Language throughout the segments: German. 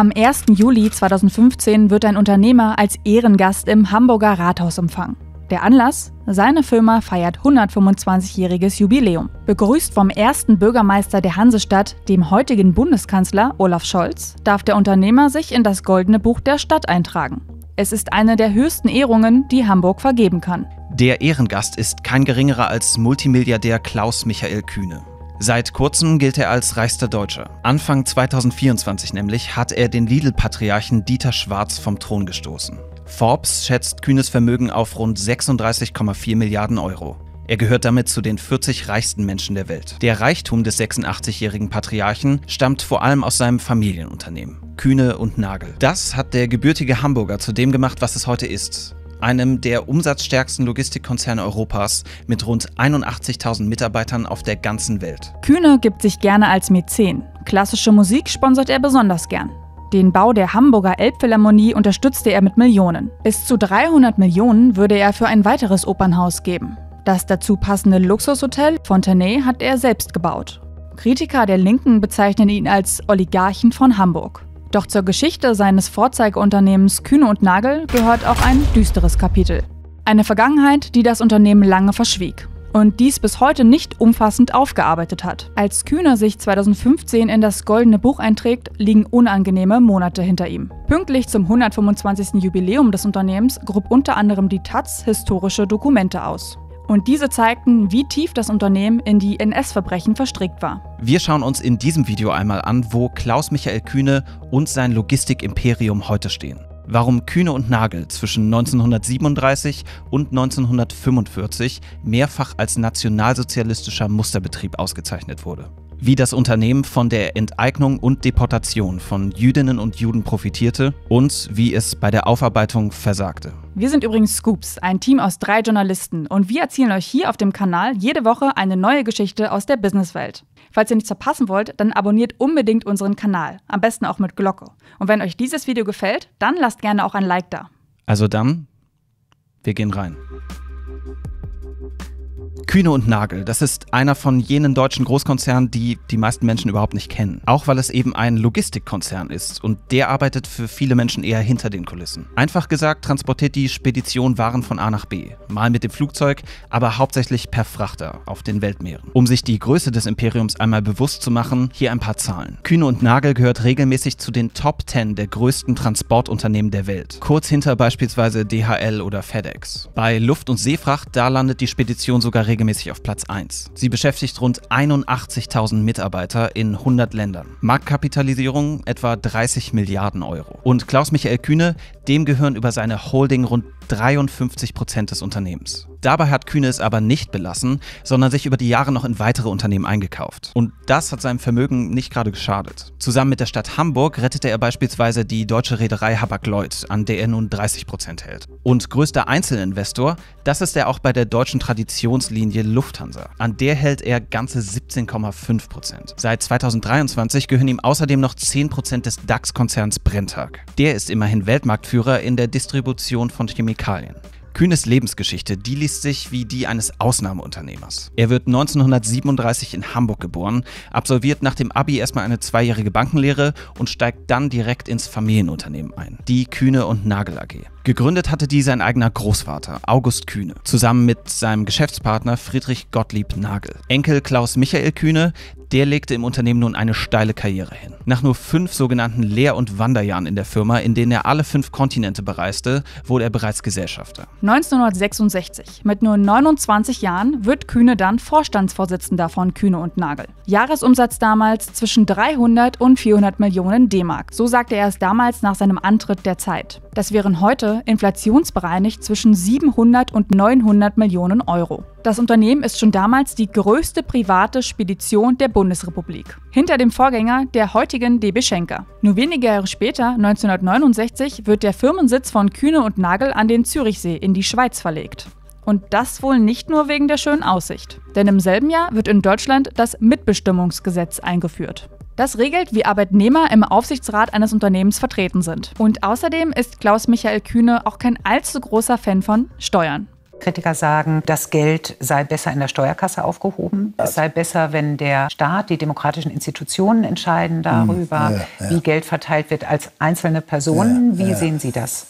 Am 1. Juli 2015 wird ein Unternehmer als Ehrengast im Hamburger Rathaus empfangen. Der Anlass? Seine Firma feiert 125-jähriges Jubiläum. Begrüßt vom ersten Bürgermeister der Hansestadt, dem heutigen Bundeskanzler Olaf Scholz, darf der Unternehmer sich in das Goldene Buch der Stadt eintragen. Es ist eine der höchsten Ehrungen, die Hamburg vergeben kann. Der Ehrengast ist kein geringerer als Multimilliardär Klaus Michael Kühne. Seit kurzem gilt er als reichster Deutscher. Anfang 2024 nämlich hat er den Lidl-Patriarchen Dieter Schwarz vom Thron gestoßen. Forbes schätzt Kühnes Vermögen auf rund 36,4 Milliarden Euro. Er gehört damit zu den 40 reichsten Menschen der Welt. Der Reichtum des 86-jährigen Patriarchen stammt vor allem aus seinem Familienunternehmen, Kühne und Nagel. Das hat der gebürtige Hamburger zu dem gemacht, was es heute ist einem der umsatzstärksten Logistikkonzerne Europas mit rund 81.000 Mitarbeitern auf der ganzen Welt. Kühne gibt sich gerne als Mäzen. Klassische Musik sponsert er besonders gern. Den Bau der Hamburger Elbphilharmonie unterstützte er mit Millionen. Bis zu 300 Millionen würde er für ein weiteres Opernhaus geben. Das dazu passende Luxushotel Fontenay hat er selbst gebaut. Kritiker der Linken bezeichnen ihn als Oligarchen von Hamburg. Doch zur Geschichte seines Vorzeigeunternehmens Kühne und Nagel gehört auch ein düsteres Kapitel. Eine Vergangenheit, die das Unternehmen lange verschwieg und dies bis heute nicht umfassend aufgearbeitet hat. Als Kühne sich 2015 in das Goldene Buch einträgt, liegen unangenehme Monate hinter ihm. Pünktlich zum 125. Jubiläum des Unternehmens grub unter anderem die Taz historische Dokumente aus. Und diese zeigten, wie tief das Unternehmen in die NS-Verbrechen verstrickt war. Wir schauen uns in diesem Video einmal an, wo Klaus-Michael Kühne und sein Logistikimperium heute stehen. Warum Kühne und Nagel zwischen 1937 und 1945 mehrfach als nationalsozialistischer Musterbetrieb ausgezeichnet wurde wie das Unternehmen von der Enteignung und Deportation von Jüdinnen und Juden profitierte und wie es bei der Aufarbeitung versagte. Wir sind übrigens Scoops, ein Team aus drei Journalisten und wir erzählen euch hier auf dem Kanal jede Woche eine neue Geschichte aus der Businesswelt. Falls ihr nichts verpassen wollt, dann abonniert unbedingt unseren Kanal, am besten auch mit Glocke. Und wenn euch dieses Video gefällt, dann lasst gerne auch ein Like da. Also dann, wir gehen rein. Kühne und Nagel, das ist einer von jenen deutschen Großkonzernen, die die meisten Menschen überhaupt nicht kennen. Auch weil es eben ein Logistikkonzern ist und der arbeitet für viele Menschen eher hinter den Kulissen. Einfach gesagt transportiert die Spedition Waren von A nach B. Mal mit dem Flugzeug, aber hauptsächlich per Frachter auf den Weltmeeren. Um sich die Größe des Imperiums einmal bewusst zu machen, hier ein paar Zahlen. Kühne und Nagel gehört regelmäßig zu den Top 10 der größten Transportunternehmen der Welt. Kurz hinter beispielsweise DHL oder FedEx. Bei Luft- und Seefracht, da landet die Spedition sogar regelmäßig auf Platz 1. Sie beschäftigt rund 81.000 Mitarbeiter in 100 Ländern. Marktkapitalisierung etwa 30 Milliarden Euro. Und Klaus-Michael Kühne, dem gehören über seine Holding rund 53 Prozent des Unternehmens. Dabei hat Kühne es aber nicht belassen, sondern sich über die Jahre noch in weitere Unternehmen eingekauft. Und das hat seinem Vermögen nicht gerade geschadet. Zusammen mit der Stadt Hamburg rettete er beispielsweise die deutsche Reederei habak lloyd an der er nun 30 Prozent hält. Und größter Einzelinvestor, das ist er auch bei der deutschen Traditionslinie Lufthansa. An der hält er ganze 17,5 Prozent. Seit 2023 gehören ihm außerdem noch 10 Prozent des DAX-Konzerns Brenntag. Der ist immerhin Weltmarktführer Marktführer in der Distribution von Chemikalien. Kühnes Lebensgeschichte, die liest sich wie die eines Ausnahmeunternehmers. Er wird 1937 in Hamburg geboren, absolviert nach dem Abi erstmal eine zweijährige Bankenlehre und steigt dann direkt ins Familienunternehmen ein, die Kühne und Nagel AG. Gegründet hatte die sein eigener Großvater, August Kühne, zusammen mit seinem Geschäftspartner Friedrich Gottlieb Nagel. Enkel Klaus Michael Kühne, der legte im Unternehmen nun eine steile Karriere hin. Nach nur fünf sogenannten Lehr- und Wanderjahren in der Firma, in denen er alle fünf Kontinente bereiste, wurde er bereits Gesellschafter. 1966, mit nur 29 Jahren, wird Kühne dann Vorstandsvorsitzender von Kühne und Nagel. Jahresumsatz damals zwischen 300 und 400 Millionen D-Mark. So sagte er es damals nach seinem Antritt der Zeit. Das wären heute inflationsbereinigt zwischen 700 und 900 Millionen Euro. Das Unternehmen ist schon damals die größte private Spedition der Bundesrepublik. Hinter dem Vorgänger der heutigen DB Schenker. Nur wenige Jahre später, 1969, wird der Firmensitz von Kühne und Nagel an den Zürichsee in die Schweiz verlegt. Und das wohl nicht nur wegen der schönen Aussicht. Denn im selben Jahr wird in Deutschland das Mitbestimmungsgesetz eingeführt. Das regelt, wie Arbeitnehmer im Aufsichtsrat eines Unternehmens vertreten sind. Und außerdem ist Klaus-Michael Kühne auch kein allzu großer Fan von Steuern. Kritiker sagen, das Geld sei besser in der Steuerkasse aufgehoben. Es sei besser, wenn der Staat, die demokratischen Institutionen entscheiden darüber, ja, ja. wie Geld verteilt wird als einzelne Personen. Ja, wie sehen Sie das?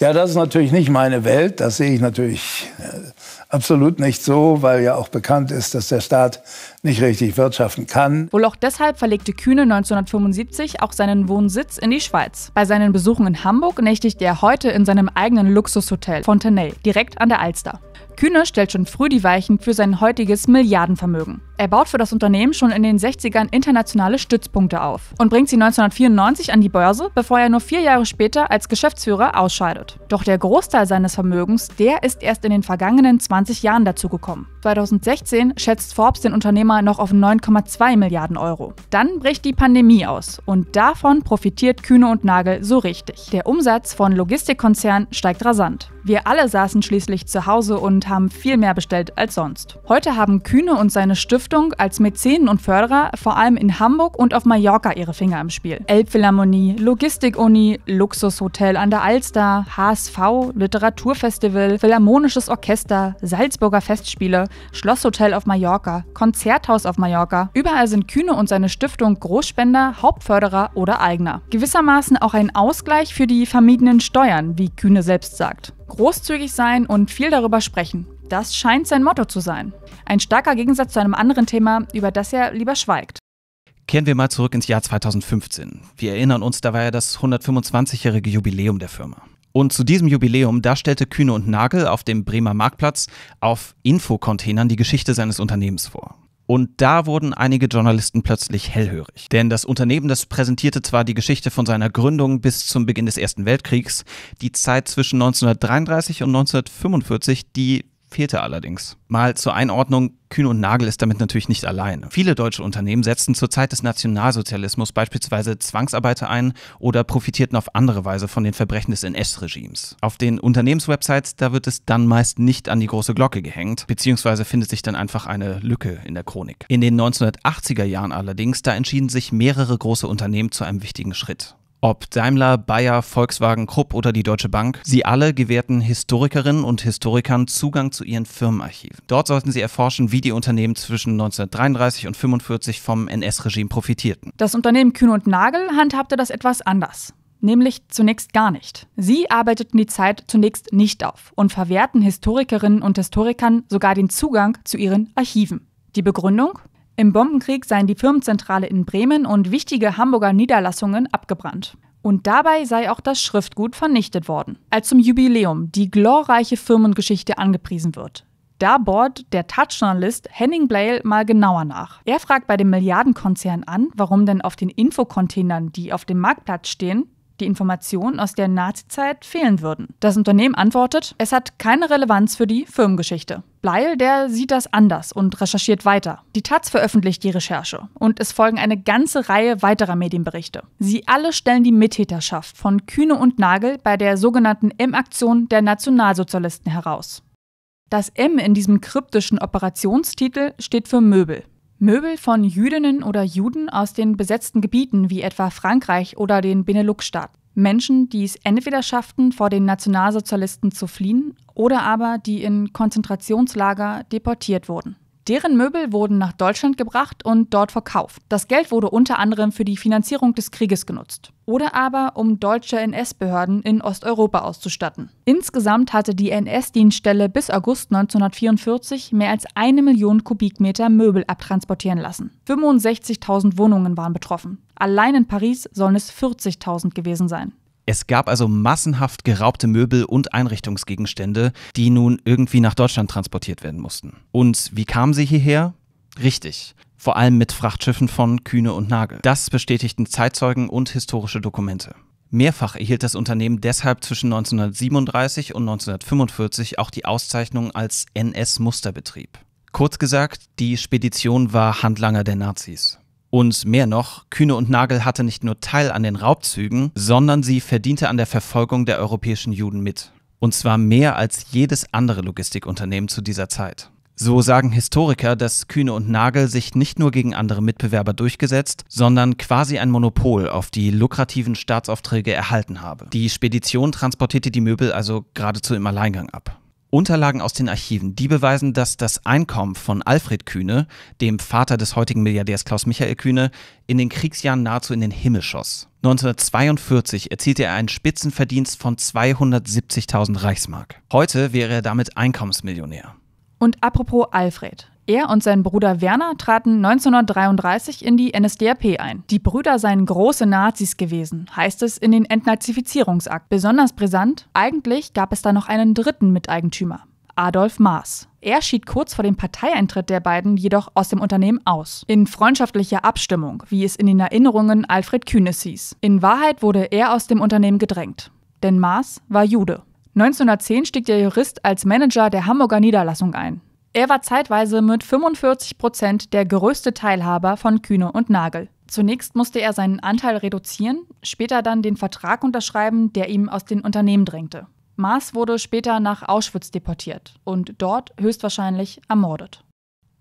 Ja, das ist natürlich nicht meine Welt. Das sehe ich natürlich äh, absolut nicht so, weil ja auch bekannt ist, dass der Staat nicht richtig wirtschaften kann. Wohl auch deshalb verlegte Kühne 1975 auch seinen Wohnsitz in die Schweiz. Bei seinen Besuchen in Hamburg nächtigt er heute in seinem eigenen Luxushotel Fontenay, direkt an der Alster. Kühne stellt schon früh die Weichen für sein heutiges Milliardenvermögen. Er baut für das Unternehmen schon in den 60ern internationale Stützpunkte auf und bringt sie 1994 an die Börse, bevor er nur vier Jahre später als Geschäftsführer ausscheidet. Doch der Großteil seines Vermögens, der ist erst in den vergangenen 20 20 Jahren dazu gekommen. 2016 schätzt Forbes den Unternehmer noch auf 9,2 Milliarden Euro. Dann bricht die Pandemie aus und davon profitiert Kühne und Nagel so richtig. Der Umsatz von Logistikkonzernen steigt rasant. Wir alle saßen schließlich zu Hause und haben viel mehr bestellt als sonst. Heute haben Kühne und seine Stiftung als Mäzenen und Förderer vor allem in Hamburg und auf Mallorca ihre Finger im Spiel. Elbphilharmonie, Logistikuni, Luxushotel an der Alster, HSV, Literaturfestival, Philharmonisches Orchester, Salzburger Festspiele, Schlosshotel auf Mallorca, Konzerthaus auf Mallorca. Überall sind Kühne und seine Stiftung Großspender, Hauptförderer oder Eigner. Gewissermaßen auch ein Ausgleich für die vermiedenen Steuern, wie Kühne selbst sagt. Großzügig sein und viel darüber sprechen. Das scheint sein Motto zu sein. Ein starker Gegensatz zu einem anderen Thema, über das er lieber schweigt. Kehren wir mal zurück ins Jahr 2015. Wir erinnern uns, da war ja das 125-jährige Jubiläum der Firma. Und zu diesem Jubiläum, da stellte Kühne und Nagel auf dem Bremer Marktplatz auf Infocontainern die Geschichte seines Unternehmens vor. Und da wurden einige Journalisten plötzlich hellhörig. Denn das Unternehmen, das präsentierte zwar die Geschichte von seiner Gründung bis zum Beginn des Ersten Weltkriegs, die Zeit zwischen 1933 und 1945, die fehlte allerdings. Mal zur Einordnung, Kühn und Nagel ist damit natürlich nicht allein. Viele deutsche Unternehmen setzten zur Zeit des Nationalsozialismus beispielsweise Zwangsarbeiter ein oder profitierten auf andere Weise von den Verbrechen des NS-Regimes. Auf den Unternehmenswebsites, da wird es dann meist nicht an die große Glocke gehängt, beziehungsweise findet sich dann einfach eine Lücke in der Chronik. In den 1980er Jahren allerdings, da entschieden sich mehrere große Unternehmen zu einem wichtigen Schritt. Ob Daimler, Bayer, Volkswagen, Krupp oder die Deutsche Bank, sie alle gewährten Historikerinnen und Historikern Zugang zu ihren Firmenarchiven. Dort sollten sie erforschen, wie die Unternehmen zwischen 1933 und 1945 vom NS-Regime profitierten. Das Unternehmen Kühn und Nagel handhabte das etwas anders nämlich zunächst gar nicht. Sie arbeiteten die Zeit zunächst nicht auf und verwehrten Historikerinnen und Historikern sogar den Zugang zu ihren Archiven. Die Begründung? Im Bombenkrieg seien die Firmenzentrale in Bremen und wichtige Hamburger Niederlassungen abgebrannt. Und dabei sei auch das Schriftgut vernichtet worden. Als zum Jubiläum die glorreiche Firmengeschichte angepriesen wird, da bohrt der Touch-Journalist Henning Blail mal genauer nach. Er fragt bei dem Milliardenkonzern an, warum denn auf den Infocontainern, die auf dem Marktplatz stehen, die Informationen aus der Nazizeit fehlen würden. Das Unternehmen antwortet, es hat keine Relevanz für die Firmengeschichte. Bleil, der sieht das anders und recherchiert weiter. Die Taz veröffentlicht die Recherche und es folgen eine ganze Reihe weiterer Medienberichte. Sie alle stellen die Mittäterschaft von Kühne und Nagel bei der sogenannten M-Aktion der Nationalsozialisten heraus. Das M in diesem kryptischen Operationstitel steht für Möbel. Möbel von Jüdinnen oder Juden aus den besetzten Gebieten wie etwa Frankreich oder den Benelux-Staaten. Menschen, die es entweder schafften, vor den Nationalsozialisten zu fliehen oder aber die in Konzentrationslager deportiert wurden. Deren Möbel wurden nach Deutschland gebracht und dort verkauft. Das Geld wurde unter anderem für die Finanzierung des Krieges genutzt oder aber um deutsche NS-Behörden in Osteuropa auszustatten. Insgesamt hatte die NS-Dienststelle bis August 1944 mehr als eine Million Kubikmeter Möbel abtransportieren lassen. 65.000 Wohnungen waren betroffen. Allein in Paris sollen es 40.000 gewesen sein. Es gab also massenhaft geraubte Möbel und Einrichtungsgegenstände, die nun irgendwie nach Deutschland transportiert werden mussten. Und wie kamen sie hierher? Richtig. Vor allem mit Frachtschiffen von Kühne und Nagel. Das bestätigten Zeitzeugen und historische Dokumente. Mehrfach erhielt das Unternehmen deshalb zwischen 1937 und 1945 auch die Auszeichnung als NS-Musterbetrieb. Kurz gesagt, die Spedition war Handlanger der Nazis. Und mehr noch, Kühne und Nagel hatte nicht nur Teil an den Raubzügen, sondern sie verdiente an der Verfolgung der europäischen Juden mit. Und zwar mehr als jedes andere Logistikunternehmen zu dieser Zeit. So sagen Historiker, dass Kühne und Nagel sich nicht nur gegen andere Mitbewerber durchgesetzt, sondern quasi ein Monopol auf die lukrativen Staatsaufträge erhalten habe. Die Spedition transportierte die Möbel also geradezu im Alleingang ab. Unterlagen aus den Archiven, die beweisen, dass das Einkommen von Alfred Kühne, dem Vater des heutigen Milliardärs Klaus Michael Kühne, in den Kriegsjahren nahezu in den Himmel schoss. 1942 erzielte er einen Spitzenverdienst von 270.000 Reichsmark. Heute wäre er damit Einkommensmillionär. Und apropos Alfred, er und sein Bruder Werner traten 1933 in die NSDAP ein. Die Brüder seien große Nazis gewesen, heißt es in den Entnazifizierungsakt. Besonders brisant, eigentlich gab es da noch einen dritten Miteigentümer, Adolf Maas. Er schied kurz vor dem Parteieintritt der beiden jedoch aus dem Unternehmen aus. In freundschaftlicher Abstimmung, wie es in den Erinnerungen Alfred Kühnes hieß. In Wahrheit wurde er aus dem Unternehmen gedrängt. Denn Maas war Jude. 1910 stieg der Jurist als Manager der Hamburger Niederlassung ein. Er war zeitweise mit 45 Prozent der größte Teilhaber von Kühne und Nagel. Zunächst musste er seinen Anteil reduzieren, später dann den Vertrag unterschreiben, der ihm aus den Unternehmen drängte. Maas wurde später nach Auschwitz deportiert und dort höchstwahrscheinlich ermordet.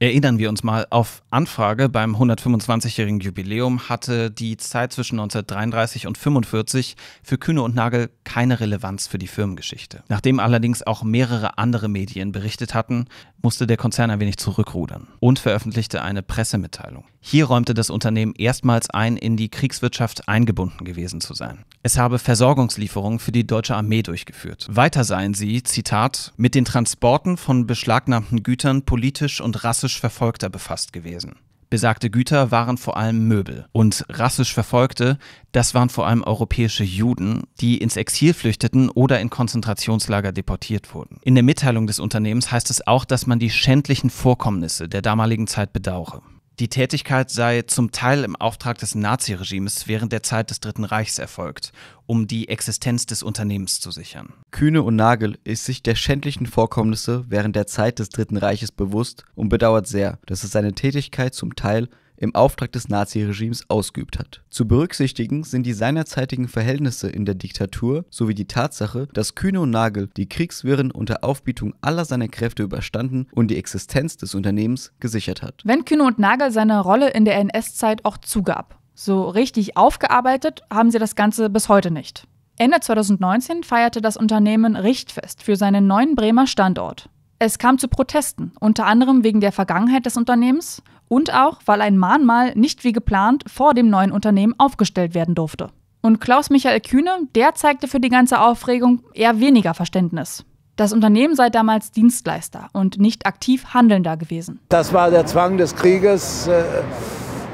Erinnern wir uns mal, auf Anfrage beim 125-jährigen Jubiläum hatte die Zeit zwischen 1933 und 1945 für Kühne und Nagel keine Relevanz für die Firmengeschichte. Nachdem allerdings auch mehrere andere Medien berichtet hatten, musste der Konzern ein wenig zurückrudern und veröffentlichte eine Pressemitteilung. Hier räumte das Unternehmen erstmals ein, in die Kriegswirtschaft eingebunden gewesen zu sein. Es habe Versorgungslieferungen für die deutsche Armee durchgeführt. Weiter seien sie, Zitat, mit den Transporten von beschlagnahmten Gütern politisch und rassisch Verfolgter befasst gewesen. Besagte Güter waren vor allem Möbel und rassisch Verfolgte, das waren vor allem europäische Juden, die ins Exil flüchteten oder in Konzentrationslager deportiert wurden. In der Mitteilung des Unternehmens heißt es auch, dass man die schändlichen Vorkommnisse der damaligen Zeit bedauere. Die Tätigkeit sei zum Teil im Auftrag des Naziregimes während der Zeit des Dritten Reichs erfolgt, um die Existenz des Unternehmens zu sichern. Kühne und Nagel ist sich der schändlichen Vorkommnisse während der Zeit des Dritten Reiches bewusst und bedauert sehr, dass es seine Tätigkeit zum Teil im Auftrag des Naziregimes ausgeübt hat. Zu berücksichtigen sind die seinerzeitigen Verhältnisse in der Diktatur sowie die Tatsache, dass Kühne und Nagel die Kriegswirren unter Aufbietung aller seiner Kräfte überstanden und die Existenz des Unternehmens gesichert hat. Wenn Kühne und Nagel seine Rolle in der NS-Zeit auch zugab, so richtig aufgearbeitet haben sie das Ganze bis heute nicht. Ende 2019 feierte das Unternehmen Richtfest für seinen neuen Bremer Standort. Es kam zu Protesten, unter anderem wegen der Vergangenheit des Unternehmens und auch, weil ein Mahnmal nicht wie geplant vor dem neuen Unternehmen aufgestellt werden durfte. Und Klaus-Michael Kühne, der zeigte für die ganze Aufregung eher weniger Verständnis. Das Unternehmen sei damals Dienstleister und nicht aktiv Handelnder gewesen. Das war der Zwang des Krieges. Äh,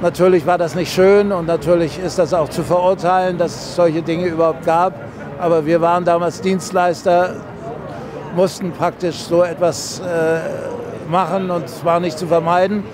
natürlich war das nicht schön und natürlich ist das auch zu verurteilen, dass es solche Dinge überhaupt gab. Aber wir waren damals Dienstleister, mussten praktisch so etwas äh, machen und es war nicht zu vermeiden.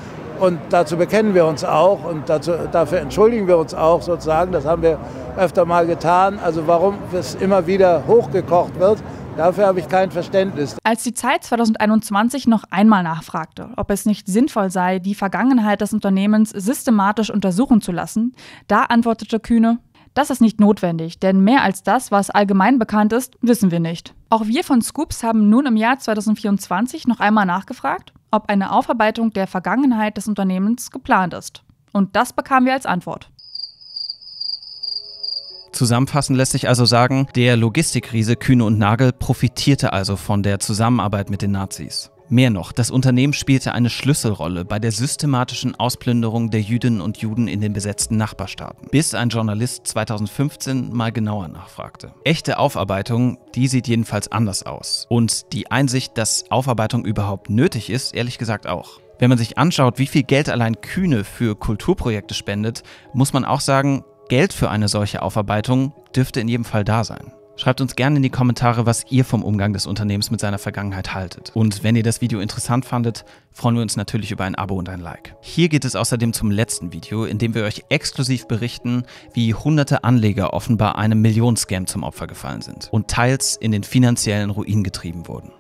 Und dazu bekennen wir uns auch und dazu, dafür entschuldigen wir uns auch sozusagen. Das haben wir öfter mal getan. Also warum es immer wieder hochgekocht wird, dafür habe ich kein Verständnis. Als die Zeit 2021 noch einmal nachfragte, ob es nicht sinnvoll sei, die Vergangenheit des Unternehmens systematisch untersuchen zu lassen, da antwortete Kühne, das ist nicht notwendig, denn mehr als das, was allgemein bekannt ist, wissen wir nicht. Auch wir von Scoops haben nun im Jahr 2024 noch einmal nachgefragt ob eine Aufarbeitung der Vergangenheit des Unternehmens geplant ist. Und das bekamen wir als Antwort. Zusammenfassend lässt sich also sagen, der Logistikriese Kühne und Nagel profitierte also von der Zusammenarbeit mit den Nazis. Mehr noch, das Unternehmen spielte eine Schlüsselrolle bei der systematischen Ausplünderung der Jüdinnen und Juden in den besetzten Nachbarstaaten, bis ein Journalist 2015 mal genauer nachfragte. Echte Aufarbeitung, die sieht jedenfalls anders aus. Und die Einsicht, dass Aufarbeitung überhaupt nötig ist, ehrlich gesagt auch. Wenn man sich anschaut, wie viel Geld allein Kühne für Kulturprojekte spendet, muss man auch sagen, Geld für eine solche Aufarbeitung dürfte in jedem Fall da sein. Schreibt uns gerne in die Kommentare, was ihr vom Umgang des Unternehmens mit seiner Vergangenheit haltet. Und wenn ihr das Video interessant fandet, freuen wir uns natürlich über ein Abo und ein Like. Hier geht es außerdem zum letzten Video, in dem wir euch exklusiv berichten, wie hunderte Anleger offenbar einem Millionen-Scam zum Opfer gefallen sind und teils in den finanziellen Ruin getrieben wurden.